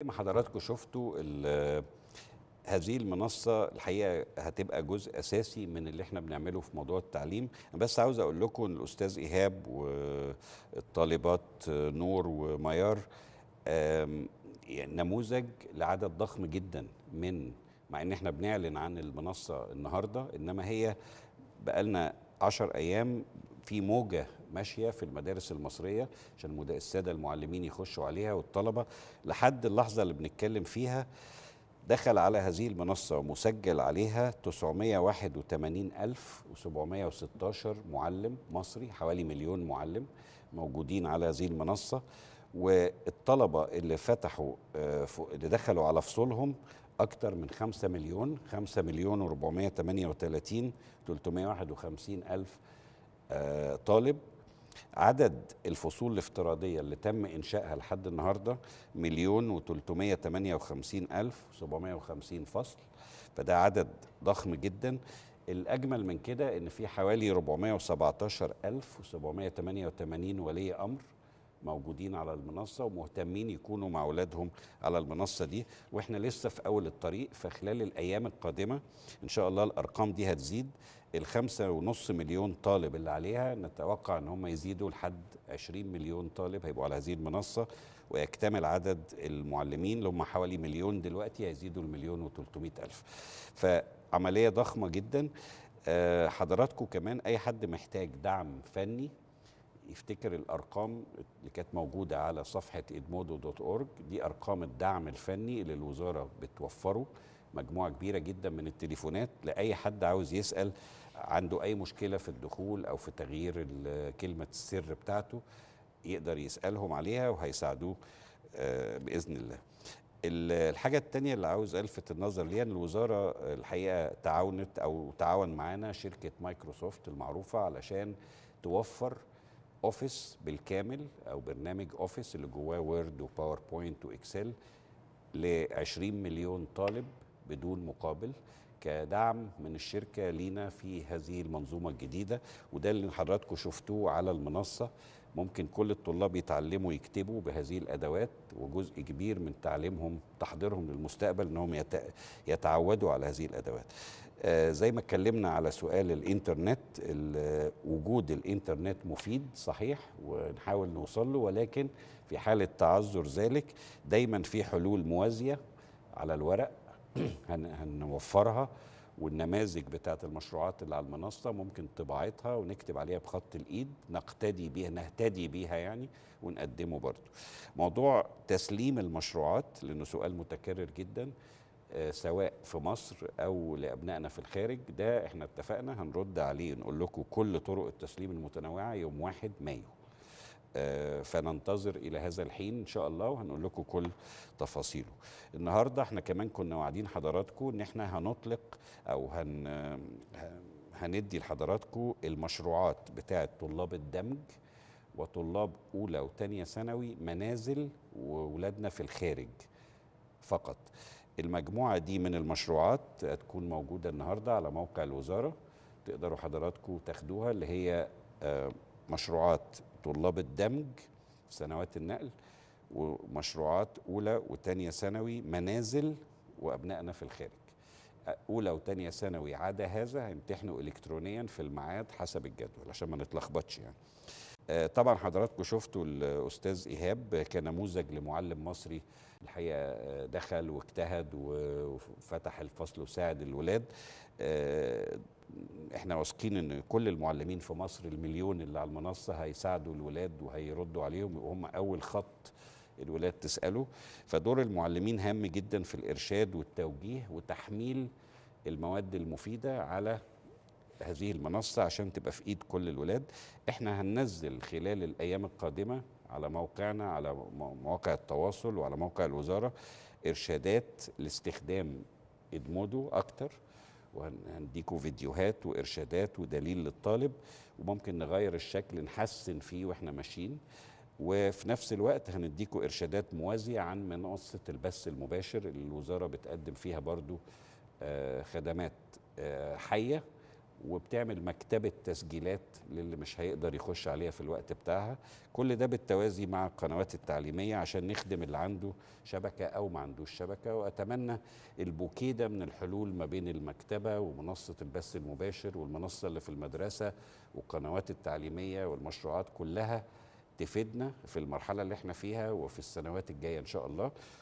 زي ما حضراتكم شفتوا هذه المنصة الحقيقة هتبقى جزء أساسي من اللي احنا بنعمله في موضوع التعليم أنا بس عاوز أقول لكم إن الأستاذ إيهاب والطالبات نور وميار يعني نموذج لعدد ضخم جدا من مع ان احنا بنعلن عن المنصة النهاردة انما هي بقالنا عشر ايام في موجه ماشيه في المدارس المصريه عشان الساده المعلمين يخشوا عليها والطلبه لحد اللحظه اللي بنتكلم فيها دخل على هذه المنصه مسجل عليها 981716 معلم مصري حوالي مليون معلم موجودين على هذه المنصه والطلبه اللي فتحوا آه، اللي دخلوا على فصولهم أكثر من 5 مليون 5 مليون و438 351 ألف طالب عدد الفصول الافتراضية اللي تم إنشائها لحد النهاردة مليون وتلتمية تمانية وخمسين ألف سبعمية وخمسين فصل فده عدد ضخم جدا الأجمل من كده إن في حوالي 417 ألف وسبعمية تمانية ولي أمر موجودين على المنصه ومهتمين يكونوا مع اولادهم على المنصه دي واحنا لسه في اول الطريق فخلال الايام القادمه ان شاء الله الارقام دي هتزيد الخمسة ونص مليون طالب اللي عليها نتوقع ان هم يزيدوا لحد 20 مليون طالب هيبقوا على هذه المنصة ويكتمل عدد المعلمين اللي هم حوالي مليون دلوقتي هيزيدوا المليون وتلتمائة ألف فعملية ضخمة جدا آه، حضراتكم كمان أي حد محتاج دعم فني يفتكر الارقام اللي كانت موجوده على صفحه ادمودو دوت اورج دي ارقام الدعم الفني اللي الوزاره بتوفره مجموعه كبيره جدا من التليفونات لاي حد عاوز يسال عنده اي مشكله في الدخول او في تغيير كلمه السر بتاعته يقدر يسالهم عليها وهيساعدوه آه، باذن الله الحاجة التانية اللي عاوز ألفت النظر ليها أن الوزارة الحقيقة تعاونت أو تعاون معانا شركة مايكروسوفت المعروفة علشان توفر اوفيس بالكامل او برنامج اوفيس اللي جواه وورد وباوربوينت واكسل ل 20 مليون طالب بدون مقابل كدعم من الشركه لينا في هذه المنظومه الجديده وده اللي حضراتكم شفتوه على المنصه ممكن كل الطلاب يتعلموا يكتبوا بهذه الادوات وجزء كبير من تعليمهم تحضيرهم للمستقبل انهم يتعودوا على هذه الادوات آه، زي ما اتكلمنا على سؤال الانترنت وجود الانترنت مفيد صحيح ونحاول نوصل له ولكن في حاله تعذر ذلك دايما في حلول موازيه على الورق هنوفرها والنماذج بتاعت المشروعات اللي على المنصه ممكن طباعتها ونكتب عليها بخط الايد نقتدي بيها نهتدي بيها يعني ونقدمه برضه موضوع تسليم المشروعات لانه سؤال متكرر جدا آه، سواء في مصر او لابنائنا في الخارج ده احنا اتفقنا هنرد عليه نقول لكم كل طرق التسليم المتنوعه يوم 1 مايو آه، فننتظر الى هذا الحين ان شاء الله وهنقول لكم كل تفاصيله النهارده احنا كمان كنا واعدين حضراتكم ان احنا هنطلق او هن آه، هندي لحضراتكم المشروعات بتاعه طلاب الدمج وطلاب اولى وثانيه ثانوي منازل واولادنا في الخارج فقط المجموعه دي من المشروعات هتكون موجوده النهارده على موقع الوزاره تقدروا حضراتكم تاخدوها اللي هي آه، مشروعات طلاب الدمج في سنوات النقل ومشروعات اولى وثانيه ثانوي منازل وابنائنا في الخارج اولى وثانيه ثانوي عدا هذا هيمتحنوا الكترونيا في الميعاد حسب الجدول عشان ما نتلخبطش يعني آه، طبعا حضراتكم شفتوا الاستاذ ايهاب كنموذج لمعلم مصري الحقيقه آه، دخل واجتهد وفتح الفصل وساعد الولاد آه، احنا واثقين ان كل المعلمين في مصر المليون اللي على المنصه هيساعدوا الولاد وهيردوا عليهم وهم اول خط الولاد تساله فدور المعلمين هام جدا في الارشاد والتوجيه وتحميل المواد المفيده على هذه المنصه عشان تبقى في ايد كل الولاد احنا هننزل خلال الايام القادمه على موقعنا على مواقع التواصل وعلى موقع الوزاره ارشادات لاستخدام ادمودو اكتر وهنديكوا فيديوهات وارشادات ودليل للطالب وممكن نغير الشكل نحسن فيه واحنا ماشيين وفي نفس الوقت هنديكوا ارشادات موازيه عن منصه البث المباشر اللي الوزاره بتقدم فيها برضو آه، خدمات آه، حيه وبتعمل مكتبة تسجيلات للي مش هيقدر يخش عليها في الوقت بتاعها كل ده بالتوازي مع القنوات التعليمية عشان نخدم اللي عنده شبكة أو ما عندوش شبكة وأتمنى البوكيدة من الحلول ما بين المكتبة ومنصة البث المباشر والمنصة اللي في المدرسة والقنوات التعليمية والمشروعات كلها تفيدنا في المرحله اللي احنا فيها وفي السنوات الجايه ان شاء الله